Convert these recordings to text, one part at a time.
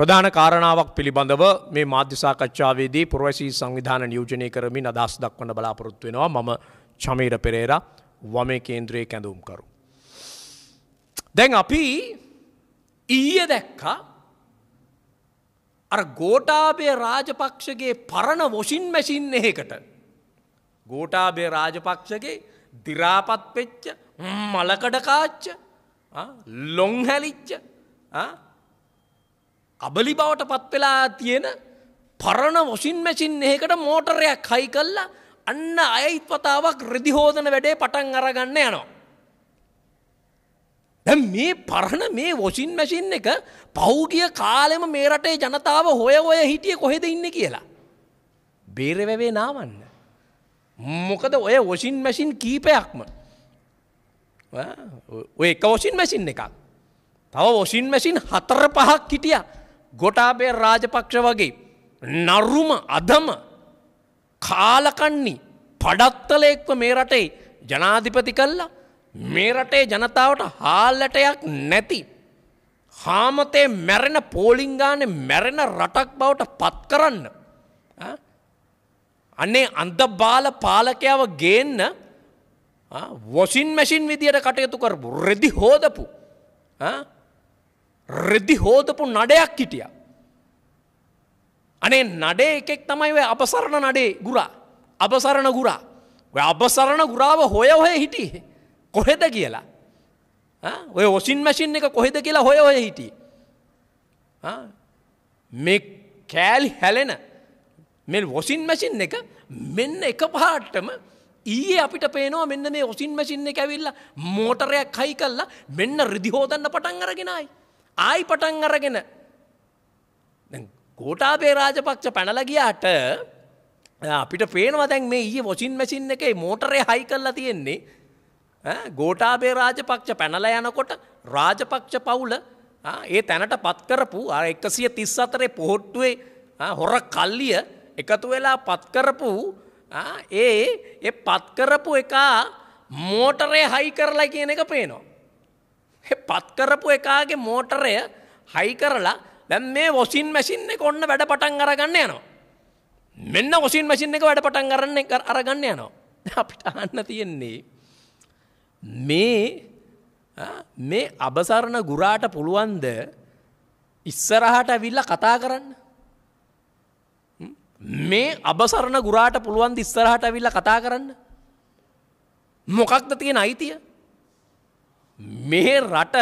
ප්‍රධාන කාරණාවක් පිළිබඳව මේ මාධ්‍යසාකච්ඡාවේදී පුරවැසී සංවිධාන නියෝජනය කරමින් අදහස් දක්වන බලාපොරොත්තු වෙනවා මම චමීර පෙරේරා වමේ කේන්ද්‍රයේ කැඳවුම්කරු. දැන් අපි ඊය දැක්කා අර ගෝටාබේ රාජපක්ෂගේ පරණ වොෂින් මැසින් එහෙකට ගෝටාබේ රාජපක්ෂගේ දිරාපත් පෙච්ච මලකඩකාච්ච ලොංහැලිච්ච අබලි බවට පත්වෙලා තියෙන පරණ වොසින් මැසින් එහකට මෝටරයක් හයි කල්ලා අන්න අයයිත් පතාවක් රෙදිහෝදන වැඩේ පටන් අරගන්න යනවා. දැ මේ පරණ මේ වොසින් මැසින් එක පෞගිය කාලෙම මේ රටේ ජනතාව හොය ඔය හිටිය කොහෙද ඉන්න කියලා. බේරවැවේ නාවන්න. මොකද ඔය වොසින් මැසින් කීපයක්ම. ඔය එක වොසින් මැසින් එකක්. තව වොසින් මැසින් හතර පහක් හිටියා ගොටාබේ රාජපක්ෂ වගේ නරුම අදම කාලකන්නේ පඩත්තලෙක්ව මේ රටේ ජනාධිපති කල්ලා මේ රටේ ජනතාවට හාල්ලටයක් නැති. හාමතේ මැරෙන පෝලිංගාන මැරෙන රටක් බවට පත් කරන්න. අන්නේ අන්දබාල පාලකයාව ගේන්න වොසින් මැසින් විදියට කටයුතු කරපු රෙදි හෝදපු. රෙද්දි හෝදපු නඩයක් හිටිය. අනේ නඩේ එකෙක් තමයි ඔය අපසරණ නඩේ ගුරා අපසරණ ගුරා ඔය අපසරණ ගුරාව හොය හොය හිටියේ කොහෙද කියලා ඔය ඔසින් මැසින් එක කොහෙද කියලා හොය ඔය හිටිය මේ කෑලි හැලෙන මෙ වොසින් මැසින් එක මෙන්න එක පාට්ටම ඊයේ අපිට පේනවා මෙන්න මේ ඔසින් මැසින් එක ඇවිල්ලා මෝටරයක් හයි කල්ලා මෙන්න රිදිහෝදන්න පටන් අරගෙනයි ආයි පටන් අරගෙන ගෝටාබේ රාජපක්ෂ පැනලගියාට අපිට පේනවා දැන් මේ ඊයේ වොෂින් මැෂින් එකේ මෝටරේ හයි කරලා තියෙන්නේ ගෝටාබේ රාජපක්ෂ පැනලා යනකොට රාජපක්ෂ පවුල ඒ තැනට පත් කරපු අර 134 පොහොට්ටුවේ හොර කල්ලිය එකතු වෙලා පත් කරපු ඒ ඒ පත් කරපු එක මෝටරේ හයි කරලා කියන එක පේනවා පත් කරපු එකාගේ මෝටරය හයි කරලා දැන් මේ වොසින් මැසින් එක ඔන්න වැඩ පටන් අරගන්න යනවා. මෙන්න වොසින් මැසින් එක වැඩ පටන් අරන්න අරගන්න යනවා. අපිට අහන්න තියෙන්නේ මේ මේ අබසරණ ගුරාට පුළුවන්ද ඉස්සරහට ඇවිල්ලා කතා කරන්න. මේ අබසරණ ගුරාට පුළුවන් ඉස්සරහට ඇවිල්ලා කතා කරන්න. මොකක්ද තියෙන අයිතිය? මේ රට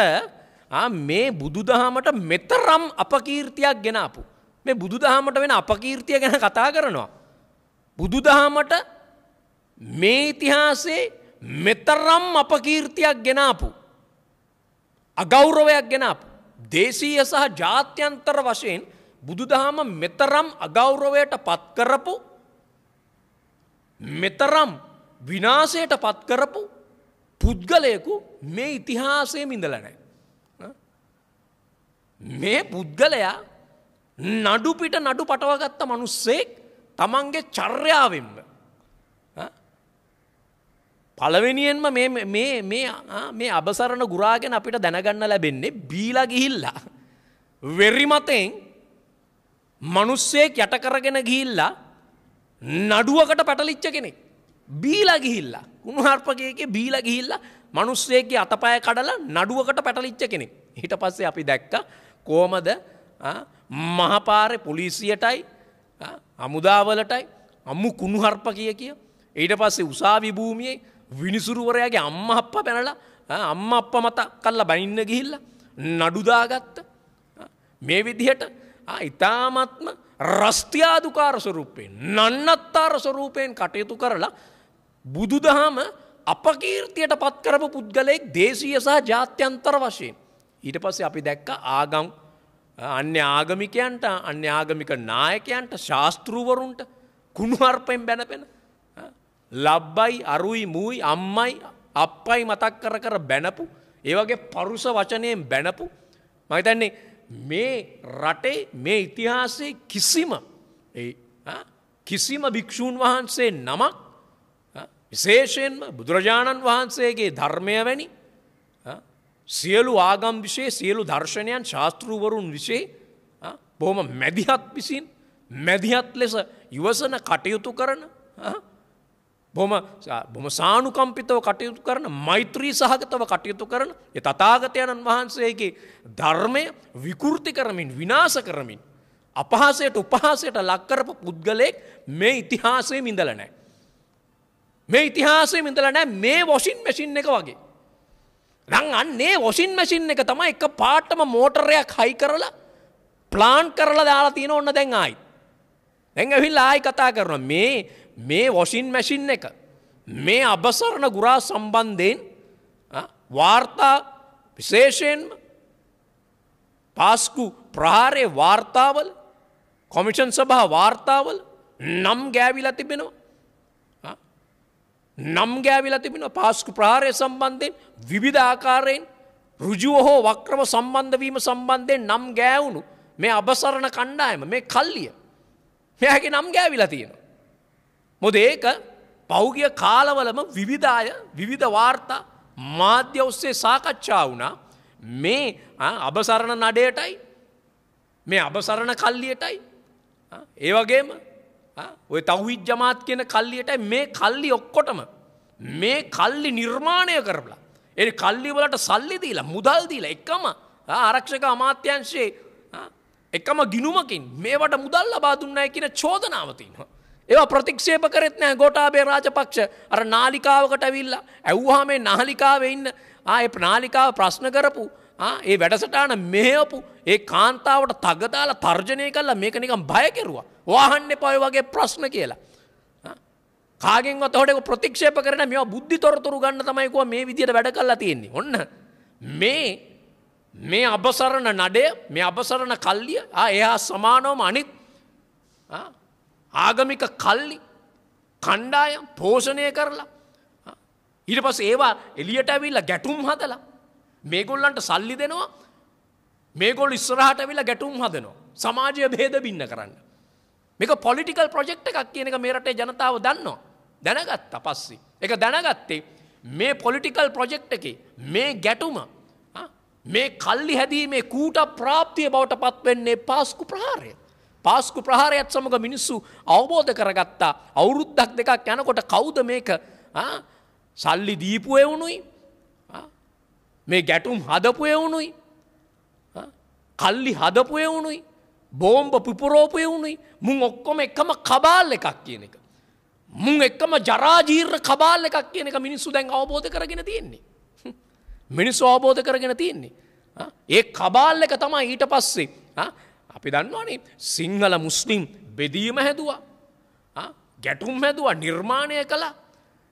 මේ බුදුදහමට මෙතරම් අපකීර්තියක් ගෙනාපු. මේ බුදුදහමට වෙන අපකීර්තිය ගැන කතා කරනවා. බුදුදහමට මේ ඉතිහාසේ මෙතරම් අපකීර්තියක් ගෙනාපු. අගෞරවයක් ගෙනාපු. දේශීය සහ ජාත්‍යන්තර වශයෙන් බුදුදහම මෙතරම් අගෞරවයට පත්කරපු මෙතරම් විනාසයට පත්කරපු පුද්ගලයකු මේ ඉතිහාසය මිඳලනෑ. මේ පුද්ගලයා නඩුපිට නඩු පටවගත්ත මනුස්සෙක් තමන්ගේ චර්යාවෙන්ම. පළවෙනියෙන්ම මේ අබසරණ ගුරාගෙන අපිට දැනගන්න ලැබෙන්නේ බීලා ගිහිල්ලා. වෙරිමතෙන් මනුස්සයෙක් යටකරගෙන ගිහිල්ලා නඩුවකට පැටලිච්ච කෙනෙක්. බීලා ගිහිල්ලා. කුණුහර්පකයක බීලා ගිහිල්ලා මිනිස්සෙක්ගේ අතපය කඩලා නඩුවකට පැටලිච්ච කෙනෙක්. ඊට පස්සේ අපි දැක්ක කොහමද මහපාරේ පොලිසියටයි අමුදාවලටයි අමු කුණුහර්පකිය කිය. ඊට පස්සේ උසාවි භූමියේ විනිසුරුවරයාගේ අම්මා අප්පා පැනලා අම්මා අප්පා මත කල්ලා බනින්න ගිහිල්ලා නඩු දාගත්තා. මේ විදිහට ඉතාමත්ම රස්තියාදුකාර ස්වරූපයෙන් නන්නත්තාර ස්වරූපයෙන් කටයුතු කරලා බුදුදහම අපකීර්තියට පත්කරපු පුද්ගලයෙක් දේශීය සහ ජාත්‍යන්තර වශයෙන්. ඊට පස්සේ අපි දැක්ක ආගම් අන්‍ය ආගමිකයන්ට අන්‍ය ආගමික නායකයන්ට ශාස්තෘවරුන්ට කුණුවර්පයෙන් බැනපෙන. ලබ්බයි අරුයි මූයි අම්මයි අප්පයි මතක් කර කර බැනපු ඒවගේ පරුස වචනයෙන් බැනපු මහිතන්නේ මේ රටේ මේ ඉතිහාසේ කිසිම කිසිම භික්‍ෂූන් වහන්සේ නමක් විශේෂයෙන්ම බුදුරජාණන් වහන්සේගේ ධර්මය වැනි සියලු ආගම් විශේ සියලු දර්ශනයන් ශාස්තෘවරුන් විශේ බොහොම මැදිහත් විසින් මැදිහත් ලෙස ඉවසන කටයුතු කරන බොම බොම සානුකම්පිතව කටයුතු කරන මෛත්‍රී සහගතව කටයුතු කරන ය තතාගතයණන් වහන්සේගේ ධර්මය විකෘති කරමින් විනාස කරමින් අපහසයට උපහසයට ලක්කරපු පුද්ගලයෙක් මේ ඉතිහාසේ මිඳල නෑ. මේ ඉතිහාසය මිඳල නෑ මේ වොසින් මැසින් එක වගේ. රං අන්නේ වොසින් මැසින් එක තමයි එක පාටම මෝටරයක් හයි කරලා ප්ලාන්් කරලා දාලා තියෙන ඔන්න දැන් ආයි. දැන් ඇවිල් ආයි කතා කරන මේ මේ වොසින් මැසින් එක. මේ අබසරණ ගුරා සම්බන්ධයෙන් වාර්තා විශේෂයෙන්ම පාස්කු ප්‍රහාරය වාර්තාවල කොමිෂන් සභහ වාර්තාවල නම් ගෑවිලා තිබෙනවා. නම් ගෑවිලා තිබෙන පාස්කු ප්‍රාරය සම්බන්ධයෙන් විවිධාකාරයෙන් රුජුව හෝ වක්‍රව සම්බන්ධවීම සම්බන්ධයෙන් නම් ගෑවුණු මේ අබසරණ කණ්ඩායම මේ කල්ලිය මෙයාගේ නම් ගෑවිලා තියෙන. මොද ඒක පෞගිය කාලවලම විවිධාය විවිධ වාර්තා මාධ්‍ය ඔස්සේ සාකච්ඡා වුණා මේ අබසරණ නඩයටයි මේ අබසරණ කල්ලියටයි ඒවගේම ඔය තවහිත් ජමාත් කියන කල්ලියට මේ කල්ලි ඔක්කොටම මේ කල්ලි නිර්මාණය කරලා. එනි කල්ලි වලට සල්ලි දීලා මුදල් දීලා එකම ආරක්ෂක අමාත්‍යංශයේ එකම ගිනුමකින් මේවට මුදල් ලබා දුන්නයි කියන චෝදනාව තියෙනවා. ඒවා ප්‍රතික්ෂේප කරෙත් නෑ ගෝඨාභය රාජපක්ෂ අර නාලිකාවකට ඇවිල්ලා ඇව්වහම මේ නාලිකාවේ ඉන්න ආ ඒ නාලිකාව ප්‍රශ්න කරපු ආ ඒ වැඩසටහන මෙහෙවපු ඒ කාන්තාවට තග දාලා තර්ජනය කළා මේක නිකන් බය කෙරුවා. වාහන්න පොය වගේ ප්‍රශ්න කියලා. කාගෙන් තොට ප්‍රතික්ෂප කරන මෙ බුද්ධි තොරතුරු ගන්න තමයිකුව මේ විදිට වැඩ කල්ලා තියෙන්නේ ඔන්න මේ මේ අබසරණ නඩය මේ අබසරණ කල්ලිය එයා සමානෝම අනිත් ආගමික කල්ලි කණ්ඩායම් පෝෂණය කරලා ඉට පස ඒවා එලියට ඇවිල්ලා ගැටුම් හදලා මේගොල්ලන්ට සල්ලි දෙනවා මේගොල් ඉස්සරහට ඇවිලා ගැටුම් හදනවා සමාජය බේද බින්න කරන්න මේක පොලිටිකල් ප්‍රොජෙක්ට එකක් කියන එක මේ රටේ ජනතාව දන්නවා. දැනගත් අපස්සේ. එක දැනගත්තේ මේ පොලිටිකල් ප්‍රොජෙක්ට එකේ මේ ගැටුම මේ කල්ලි හැදීමේ කූට ප්‍රාප්තිය බවට පත්වෙන්නේ පාස්කු ප්‍රහාරය. පාස්කු ප්‍රහාරයත් සමඟ මිනිස්සු අවබෝධ කරගත්තා අවුරුද්දක් දෙකක් යනකොට කෞද මේක සල්ලි දීපු එවුණුයි මේ ගැටුම් හදපු එවුණුයි කල්ලි හදපු එවුණුයි බෝම්බ පුපුරෝපය වුණේ මුං ඔක්කොම එකම කබාල් එකක් කියන එක. මුං එක්කම ජරාජීර්ණ කබාල් එකක් කියන එක මිනිස්සු දැන් අවබෝධ කරගෙන තියෙන්නේ. මිනිස්සු අවබෝධ කරගෙන තියෙන්නේ. ඒ කබාල් එක තමයි ඊට පස්සේ අපි දන්නවානේ සිංහල මුස්ලිම් බෙදීම හැදවා. ගැටුම් හැදවා නිර්මාණය කළා.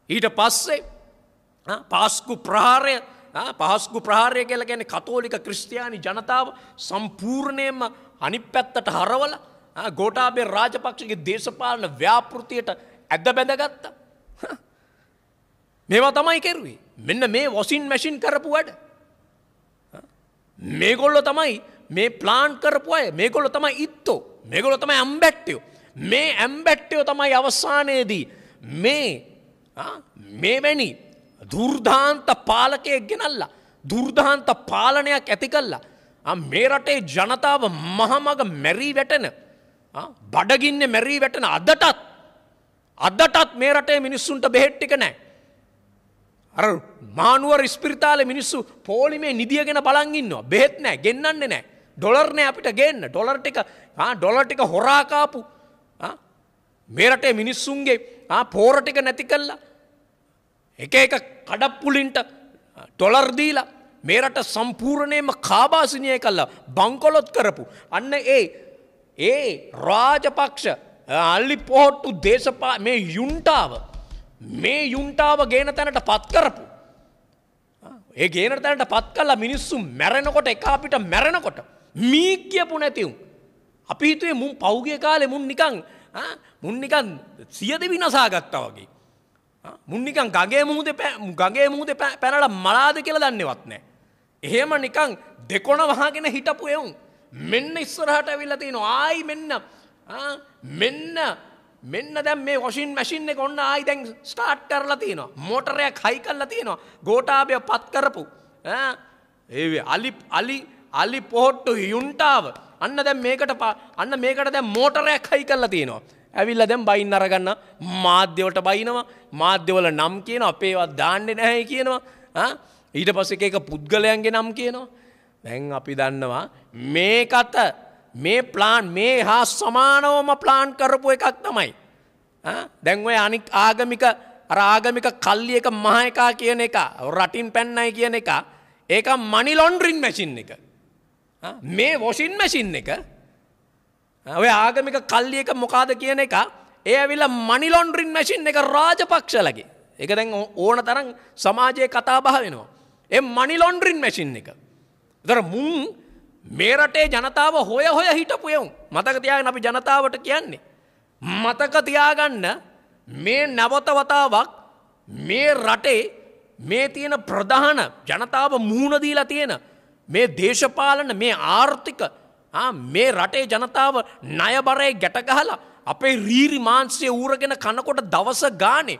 ඊට පස්සේ පාස්කු ප්‍රහාරය පහස්කු ප්‍රහාරය කියල ගැන කතෝලික ක්‍රිස්තියානි ජනතාව සම්පූර්ණයම අනිපැත්තට හරවල ගෝටාබේ රාජපක්ෂගේ දේශපාලන ව්‍යාපෘතියට ඇද බැඳගත්ත. මේවා තමයි කෙරුවේ. මෙන්න මේ වොසින් මැසින් කරපු වැඩ. මේගොල්ලො තමයි මේ ප්ලාන් කරපු අය මේගොල්ලො තමයි ඉත්තෝ මේගොලො තමයි ඇම්බැට්ටයෝ. මේ ඇම්බැට්ටයෝ තමයි අවස්සානයේදී මේ මෙවැනි දුර්ධාන්ත පාලකයක් ගෙනල්ලා දුර්ධාන්ත පාලනයක් ඇති කල්ලා මේ රටේ ජනතාව මහමග මැරී වැටෙන බඩගින්න මැරී වැටෙන අදටත් අදටත් මේ රටේ මිනිස්සුන්ට බෙහෙට්ටික නෑ. අර මානුවර ස්පිරිතාල මිනිස්සු පෝලිමේ නිදියගෙන බලන්ගන්නවා බෙත් නෑ ගෙන්න්නන්නේ නෑ ඩොලර්නෑ අපිට ගන්න ඩොලර්ට එක ඩොලර්ටික හොරාකාපු මේරටේ මිනිස්සුන්ගේ පෝරටික නැති කල්ලා එක එක කඩප්පුලින්ට ඩොලර්දීලා මේ රට සම්පූර්ණයෙන්ම කාබාසිනිය කළා බංකොලොත් කරපු අන්න ඒ ඒ රාජපක්ෂ අල්ලි පොහොට්ටු දේශපා මේ යුන්ටාව මේ යුන්ටාව ගේන තැනට පත් කරපු ඒ ගේන තැනට පත් කල්ලා මිනිස්සු මැරෙනකොට එක අපිට මැරෙනකොට මී කියපු නැතිවුම් අපි හිතුවේ මුන් පෞගිය කාලේ මුන් නිකං මුන් නිකන් සියද විනසා ගත්තා වගේ මුන් නිකන් ගගේ මුහුදේ ගගේ මුහුදේ පැනලා මලාද කියලා දන්නේවත් නැහැ. එහෙම නිකන් දෙකොණ වහගෙන හිටපු එවුන් මෙන්න ඉස්සරහට ඇවිල්ලා තිනවා ආයි මෙන්න මෙන්න මෙන්න දැන් මේ වොෂින් මැෂින් එක ඔන්න ආයි දැන් ස්ටාර්ට් කරලා තිනවා. මෝටරයක් හයි කරලා තිනවා. ගෝඨාභය පත් කරපු ඈ ඒ අලි අලි අලි පොහොට්ටු යුන්ටාව අන්න දැන් මේකට අන්න මේකට දැන් මෝටරයක් හයි කරලා තියෙනවා. ඇවිල්ලා දැන් බයින් අරගන්න මාධ්‍යවලට බයිනවා මාධ්‍යවල නම් කියන අපේවත් දාන්නේ නැහැ කියනවා ඊට පස්සේ එක පුද්ගලයන්ගේ නම් කියනවා දැන් අපි දන්නවා මේකත මේ ප්ලාන් මේ හා සමානවම ප්ලාන් කරපු එකක් තමයි දැන් ඔය අනික් ආගමික අර ආගමික කල්ලි එක මහ එකා කියන එක රටින් පැන්නයි කියන එක ඒක මනි ලොන්ඩ්‍රින් මැෂින් එක මේ වොෂින් මැෂින් එක ඔය ආගමික කල්ලියක මොකාද කියන එක ඒ ඇවිල්ල මනිලොන්ඩ්‍රින් මැසින් එක රාජපක්ෂලගේ එක දැන් ඕන තරන් සමාජය කතාබහ වෙනවා. එ මනිලොන්ඩ්‍රින් මැසින් එක. දර මුන් මේරටේ ජනතාව හොය හොය හිටපුයවුම් මතක තියාගෙන අපි ජනතාවට කියන්නේ. මතක තියාගන්න මේ නැවතවතාවක් මේ රටේ මේ තියෙන ප්‍රධාන ජනතාව මුහුණදීලා තියෙන මේ දේශපාලන මේ ආර්ථික මේ රටේ ජනතාව ණයබරේ ගැටගහලා අපේ රීරි මාංශය ඌරගෙන කනකොට දවස ගානේ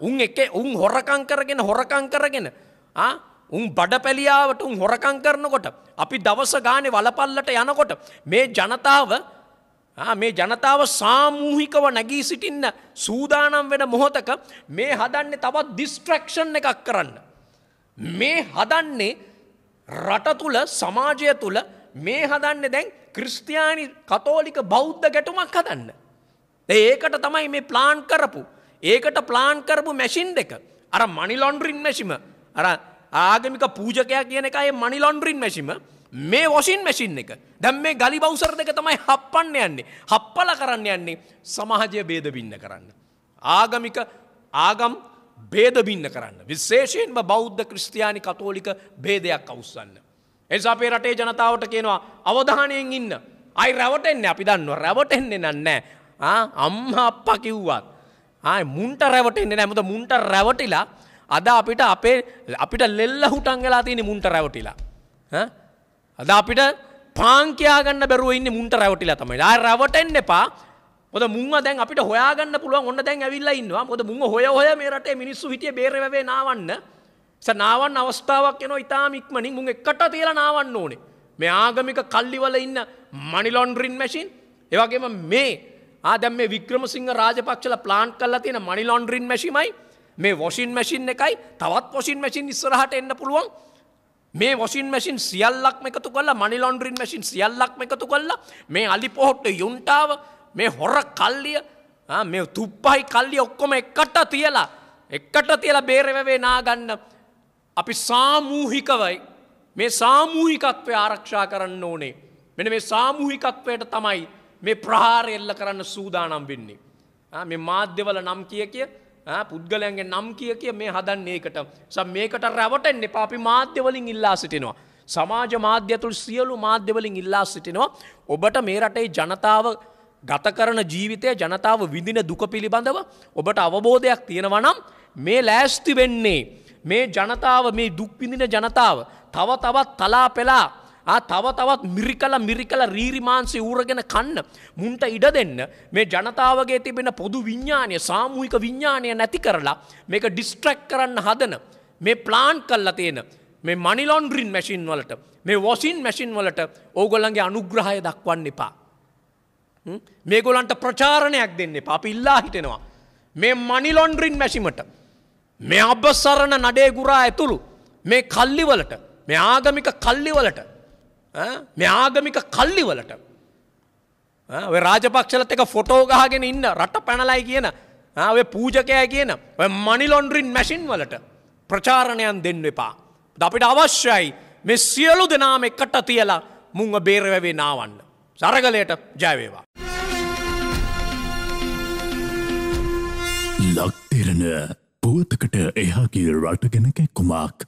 උන් එක උන් හොරකං කරගෙන හොරකං කරගෙන උන් බඩපැලියාවට උන් හොරකං කරනකොට අපි දවස ගානේ වලපල්ලට යනකොට මේ ජනතාව මේ ජනතාව සාමූහිකව නැගී සිටින්න සූදානම් වෙන මොහොතක මේ හදන්නේ තවත් ඩිස්ට්‍රැක්ෂන් එකක් කරන්න. මේ හදන්නේ රට තුළ සමාජය තුළ මේ හදන්න දැන් ක්‍රිස්තියානි කතෝලික බෞද්ධ ගැටුමක් හදන්න. ඒකට තමයි මේ ප්ලාන් කරපු. ඒකට ප්ලාන් කරපු මැසින් දෙක. අර මනිලොන්ඩ්‍රින් මැසිම. අර ආගමික පූජකයා කියන එක අය මනිලොන්ඩ්‍රින් මැසිම. මේ වොෂින් මැසින් එක. දැන් මේ ගලි බවුසර දෙක තමයි හප්පන්න යන්නේ. හප්පල කරන්න යන්නේ සමාජය බේදබින්න කරන්න. ආගමික ආගම් බේදබින්න කරන්න. විශේෂයෙන්ම බෞද්ධ ක්‍රිස්තියානි කතෝලික බේදයක් අවස්සන්න. එනිසා අපේ රටේ ජනතාවට කියනවා අවධානයෙන් ඉන්න. අයි රැවටෙන්නේ අපි දන්නවා රැවටෙන්නේ නෑ. අම්මා අප්පා කිව්වත්. ආයි මුන්ට රැවටෙන්නේ නෑ මොකද මුන්ට රැවටිලා අද අපිට අපේ අපිට ලෙල්ල හුටන් වෙලා තියෙන්නේ මුන්ට රැවටිලා. ඈ අද අපිට පාන් කියා ගන්න බැරුව ඉන්නේ මුන්ට රැවටිලා තමයි. ආය රැවටෙන්න එපා. මොකද මුන්ව දැන් අපිට හොයා ගන්න පුළුවන්. ඔන්න දැන් ඇවිල්ලා ඉන්නවා. මොකද මුන්ව හොය හොය මේ රටේ මිනිස්සු හිටියේ බේරෙවැවේ නාවන්න. නාවන් අවස්ථාවක් යන ඉතාම ඉක්මනින් උන් එකට තියලා නාවන්න ඕනේ මේ ආගමික කල්ලිවල ඉන්න මනිලොන්ඩරින් මැසින් ඒවගේම මේ ආදැම් මේ වික්‍රමසිංහ රාජපක්ෂල ප්ලාන්් කල්ලා තියෙන මනිලොන්ඩරින් මැසිමයි මේ වොෂින් මැසින් එකයි තවත් වොෂින් මැසින් ඉස්සරහට එන්න පුළුවන් මේ වොසින් මැසින් සියල්ලක් එකතු කල්ලා මනිලොන්ඩරින් මැසින් සියල්ලක් එකතු කල්ලා මේ අලිපොහොට්ට යුන්ටාව මේ හොර කල්ලිය මේ තුප්පහි කල්ලිය ඔක්කොම එක්කට තියලා එක්කට තියලා බේරවවේ නාගන්න අපි සාමූහිකවයි මේ සාමූහිකත්වය ආරක්ෂා කරන්න ඕනේ. මෙන මේ සාමූහිකත්වයට තමයි මේ ප්‍රහාර එල්ල කරන්න සූදානම් වෙන්නේ. මේ මාධ්‍යවල නම් කිය කිය පුද්ගලයන්ගේ නම් කිය කිය මේ හදන් ඒකට සම් මේකට රැවටෙන් එපා අපි මාධ්‍යවලින් ඉල්ලා සිටිනවා. සමාජ මාධ්‍යතුළ සියලු මාධ්‍යවලින් ඉල්ලා සිටිනවා. ඔබට මේ රටේ ජනතාව ගත කරන ජීවිතය ජනතාව විඳින දුක පිළිබඳව ඔබට අවබෝධයක් තියෙනවනම් මේ ලෑස්ති වෙන්නේ. මේ ජනතාව මේ දුක්විඳින ජනතාව තව තවත් තලා පෙලා තව තවත් මිරිකල මිරිකල රීරිමාන්සි ඌරගෙන කන්න මුන්ට ඉඩ දෙන්න මේ ජනතාවගේ තිබෙන පොදු විඤ්ඥානය සාමූහික විඤ්ඥානය නැති කරලා මේක ඩිස්ට්‍රක් කරන්න හදන මේ ප්ලාන්් කල්ලා තියෙන මේ මනිලොන්ඩ්‍රින් මැසින් වලට මේ වොසින් මැසින් වලට ඕගොල්ලන්ගේ අනුග්‍රහය දක්වන්න එපා. මේ ගොලන්ට ප්‍රචාරණයක් දෙන්න එපා අපි ඉල්ලා හිටෙනවා. මේ මනිලොන්ඩ්‍රින් මැසිමට මේ අබ්බසරණ නඩේ ගුරා ඇතුළු මේ කල්ලිවලට මේ ආගමික කල්ලිවලට මේ ආගමික කල්ලිවලට රාජපක්ෂලත් එක ෆොටෝගහගෙන ඉන්න රට පැනලයි කියන ඔය පූජකය කියන ඔය මනිලොන්ඩරින් මැසින් වලට ප්‍රචාරණයන් දෙන්න එපා. අපිට අවශ්‍යයි මෙ සියලු දෙනාම එකට තියලා මුංව බේරවැවේ නාවන්න. සරගලයට ජයවේවා. ලක්තිරණ භූතකට එයාගේ රටගෙන කැක්කුමක්